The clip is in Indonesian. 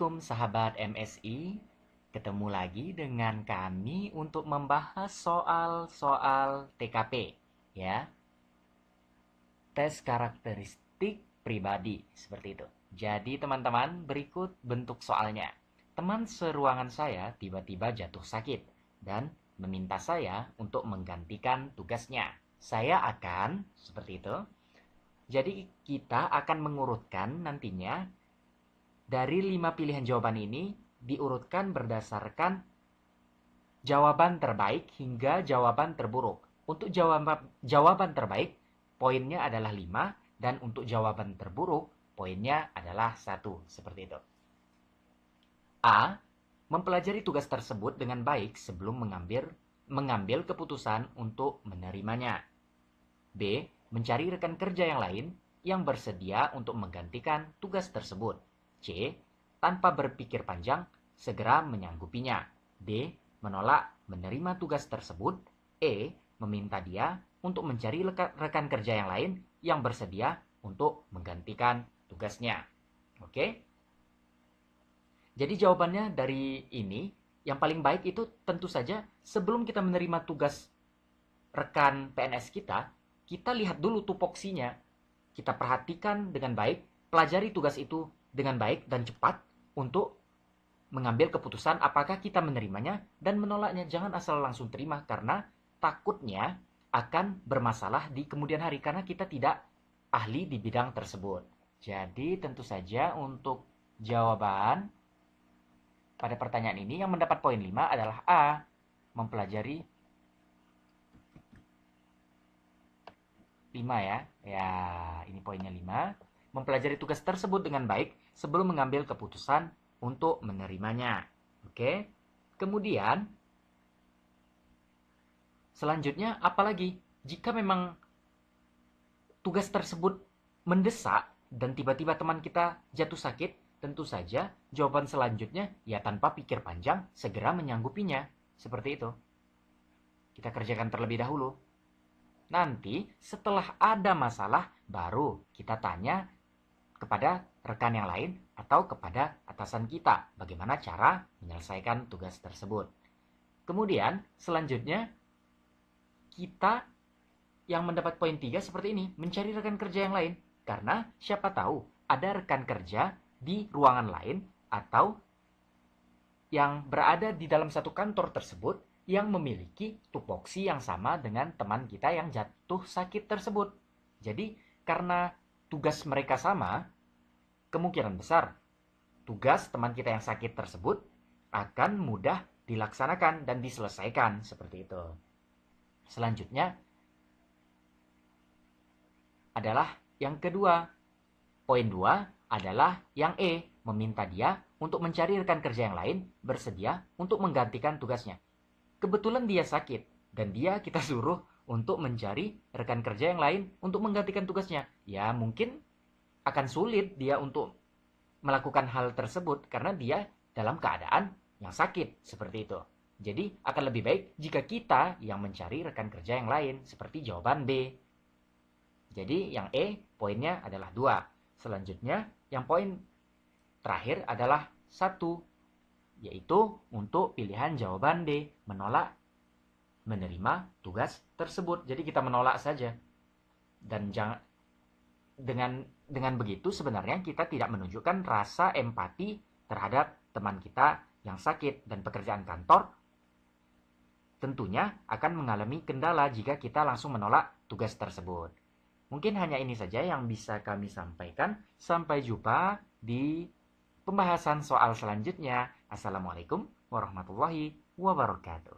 Assalamualaikum sahabat MSI Ketemu lagi dengan kami untuk membahas soal-soal TKP ya Tes karakteristik pribadi seperti itu Jadi teman-teman berikut bentuk soalnya Teman seruangan saya tiba-tiba jatuh sakit Dan meminta saya untuk menggantikan tugasnya Saya akan seperti itu jadi kita akan mengurutkan nantinya dari lima pilihan jawaban ini diurutkan berdasarkan jawaban terbaik hingga jawaban terburuk. Untuk jawaban, jawaban terbaik, poinnya adalah 5 dan untuk jawaban terburuk, poinnya adalah satu. seperti itu. A. Mempelajari tugas tersebut dengan baik sebelum mengambil mengambil keputusan untuk menerimanya. B. Mencari rekan kerja yang lain yang bersedia untuk menggantikan tugas tersebut. C. Tanpa berpikir panjang, segera menyanggupinya. D. Menolak menerima tugas tersebut. E. Meminta dia untuk mencari rekan kerja yang lain yang bersedia untuk menggantikan tugasnya. Oke? Jadi jawabannya dari ini, yang paling baik itu tentu saja sebelum kita menerima tugas rekan PNS kita, kita lihat dulu tupoksinya. Kita perhatikan dengan baik, pelajari tugas itu dengan baik dan cepat untuk mengambil keputusan apakah kita menerimanya dan menolaknya. Jangan asal langsung terima karena takutnya akan bermasalah di kemudian hari karena kita tidak ahli di bidang tersebut. Jadi tentu saja untuk jawaban pada pertanyaan ini yang mendapat poin 5 adalah A. Mempelajari 5 ya. Ya, ini poinnya 5. Mempelajari tugas tersebut dengan baik sebelum mengambil keputusan untuk menerimanya. Oke. Kemudian selanjutnya apalagi jika memang tugas tersebut mendesak dan tiba-tiba teman kita jatuh sakit, tentu saja jawaban selanjutnya ya tanpa pikir panjang segera menyanggupinya. Seperti itu. Kita kerjakan terlebih dahulu. Nanti setelah ada masalah baru kita tanya kepada rekan yang lain atau kepada atasan kita bagaimana cara menyelesaikan tugas tersebut. Kemudian selanjutnya kita yang mendapat poin 3 seperti ini, mencari rekan kerja yang lain karena siapa tahu ada rekan kerja di ruangan lain atau yang berada di dalam satu kantor tersebut yang memiliki tupoksi yang sama dengan teman kita yang jatuh sakit tersebut. Jadi karena tugas mereka sama, kemungkinan besar tugas teman kita yang sakit tersebut akan mudah dilaksanakan dan diselesaikan seperti itu. Selanjutnya adalah yang kedua. Poin dua adalah yang E, meminta dia untuk mencari rekan kerja yang lain bersedia untuk menggantikan tugasnya. Kebetulan dia sakit dan dia kita suruh untuk mencari rekan kerja yang lain untuk menggantikan tugasnya. Ya, mungkin akan sulit dia untuk melakukan hal tersebut karena dia dalam keadaan yang sakit seperti itu. Jadi, akan lebih baik jika kita yang mencari rekan kerja yang lain seperti jawaban B. Jadi, yang E poinnya adalah dua. Selanjutnya, yang poin terakhir adalah satu, yaitu untuk pilihan jawaban D menolak menerima tugas tersebut. Jadi kita menolak saja. Dan jangan dengan dengan begitu sebenarnya kita tidak menunjukkan rasa empati terhadap teman kita yang sakit dan pekerjaan kantor tentunya akan mengalami kendala jika kita langsung menolak tugas tersebut. Mungkin hanya ini saja yang bisa kami sampaikan. Sampai jumpa di pembahasan soal selanjutnya. Assalamualaikum warahmatullahi wabarakatuh.